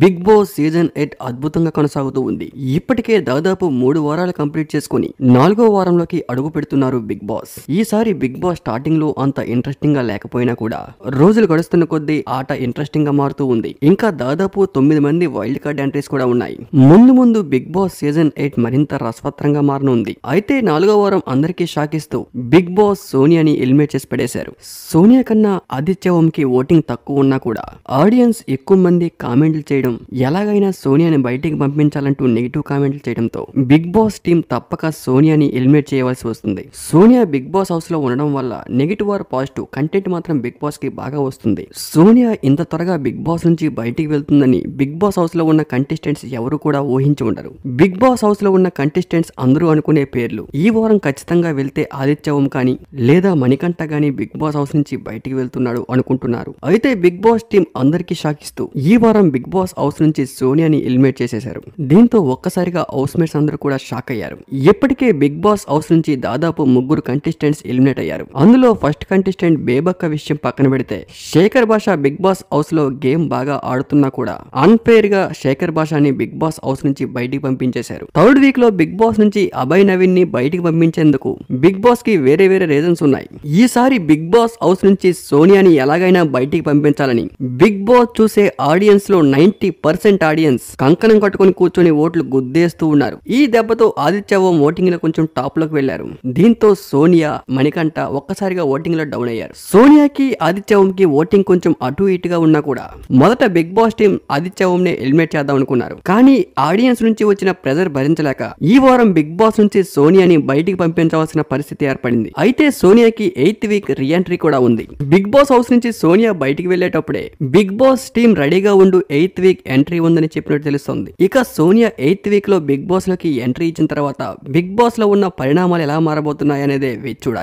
big boss season eight అద్భుతంగా కొనసాగుతూ ఉంది ఇప్పటికే దాదాపు మూడు వారాలు కంప్లీట్ చేసుకుని నాలుగో వారంలోకి అడుగు పెడుతున్నారు బిగ్ బాస్ ఈసారి బిగ్ బాస్ స్టార్టింగ్ లో అంత ఇంట్రెస్టింగ్ గా లేకపోయినా కూడా రోజులు గడుస్తున్న కొద్దీ ఆట ఇంట్రెస్టింగ్ గా మారుతూ ఉంది ఇంకా దాదాపు తొమ్మిది మంది వైల్డ్ కార్డ్ ఎంట్రీస్ కూడా ఉన్నాయి ముందు ముందు బిగ్ బాస్ సీజన్ ఎయిట్ మరింత రసవత్రంగా మారనుంది అయితే నాలుగో వారం అందరికీ షాక్ ఇస్తూ బిగ్ బాస్ సోనియాని ఎలిమినేట్ చేసి పడేశారు సోనియా కన్నా ఆదిత్య కి ఓటింగ్ తక్కువ ఉన్నా కూడా ఆడియన్స్ ఎక్కువ మంది కామెంట్లు చేయడం ఎలాగైనా సోనియాని బయటికి పంపించాలంటూ నెగిటివ్ కామెంట్లు చేయడంతో బిగ్ బాస్ టీం తప్పక సోనియాని ఎలిమినేట్ చేయవలసి వస్తుంది సోనియా బిగ్ బాస్ హౌస్ లో ఉండడం వల్ల నెగిటివ్ ఆర్ పాజిటివ్ కంటెంట్ మాత్రం బిగ్ బాస్ కి బాగా వస్తుంది సోనియా ఇంత త్వరగా బిగ్ బాస్ నుంచి బయటికి వెళ్తుందని బిగ్ బాస్ హౌస్ లో ఉన్న కంటెస్టెంట్స్ ఎవరు కూడా ఊహించి ఉండరు బిగ్ బాస్ హౌస్ లో ఉన్న కంటెస్టెంట్స్ అందరూ అనుకునే పేర్లు ఈ వారం ఖచ్చితంగా వెళ్తే ఆదిత్యవం కానీ లేదా మణికంఠ కానీ బిగ్ బాస్ హౌస్ నుంచి బయటికి వెళ్తున్నాడు అనుకుంటున్నారు అయితే బిగ్ బాస్ టీం అందరికీ షాకిస్తూ ఈ వారం బిగ్ బాస్ బాస్ హౌస్ నుంచి సోనియాని ఎలిమినేట్ చేసేశారు దీంతో ఒక్కసారిగా హౌస్ మేట్స్ అందరూ కూడా షాక్ అయ్యారు ఇప్పటికే బిగ్ బాస్ హౌస్ నుంచి దాదాపు ముగ్గురు కంటెస్టెంట్స్ ఎలిమినేట్ అయ్యారు అందులో ఫస్ట్ కంటెస్టెంట్ బేబక్క విషయం పక్కన పెడితే Shekhar Basha Bigg Boss house లో గేమ్ బాగా ఆడుతున్నా కూడా అన్ఫేర్ గా శేఖర్ భాషని బిగ్ బాస్ హౌస్ నుంచి బయటికి పంపించేశారు థర్డ్ వీక్ లో బిగ్ బాస్ నుంచి అభయ్ నవీన్ ని బయటికి పంపించేందుకు బిగ్ బాస్ కి వేరే వేరే రీజన్స్ ఉన్నాయి ఈసారి బిగ్ బాస్ హౌస్ నుంచి సోనియాని ఎలాగైనా బయటికి పంపించాలని బిగ్ బాస్ చూసే ఆడియన్స్ లో నైన్ నైన్టీ పర్సెంట్ ఆడియన్స్ కంకణం కట్టుకుని కూర్చొని ఓట్లు గుద్దేస్తూ ఉన్నారు ఈ దెబ్బతో ఆదిత్య ఓం ఓటింగ్ లో కొంచెం టాప్ లోకి వెళ్లారు దీంతో సోనియా మణికంఠ ఒక్కసారిగా ఓటింగ్ లో డౌన్ అయ్యారు సోనియాకి ఆదిత్య ఓం కి ఓటింగ్ కొంచెం అటు ఇటుగా ఉన్నా కూడా మొదట Bigg Boss team Aditya Om ని ఎలిమినేట్ చేద్దాం అనుకున్నారు కానీ ఆడియన్స్ నుంచి వచ్చిన ప్రెజర్ భరించలేక ఈ వారం బిగ్ బాస్ నుంచి సోనియాని బయటికి పంపించవలసిన పరిస్థితి ఏర్పడింది అయితే సోనియాకి ఎయిత్ వీక్ రీఎంట్రీ కూడా ఉంది బిగ్ బాస్ హౌస్ నుంచి సోనియా బయటికి వెళ్లేటప్పుడే బిగ్ బాస్ టీం రెడీగా ఉండు ఎయిత్ వీక్ ఎంట్రీ ఉందని చెప్పినట్టు తెలుస్తుంది ఇక సోనియా ఎయిత్ వీక్ లో బిగ్ బాస్ లోకి ఎంట్రీ ఇచ్చిన తర్వాత బిగ్ బాస్ లో ఉన్న పరిణామాలు ఎలా మారబోతున్నాయి అనేది చూడాలి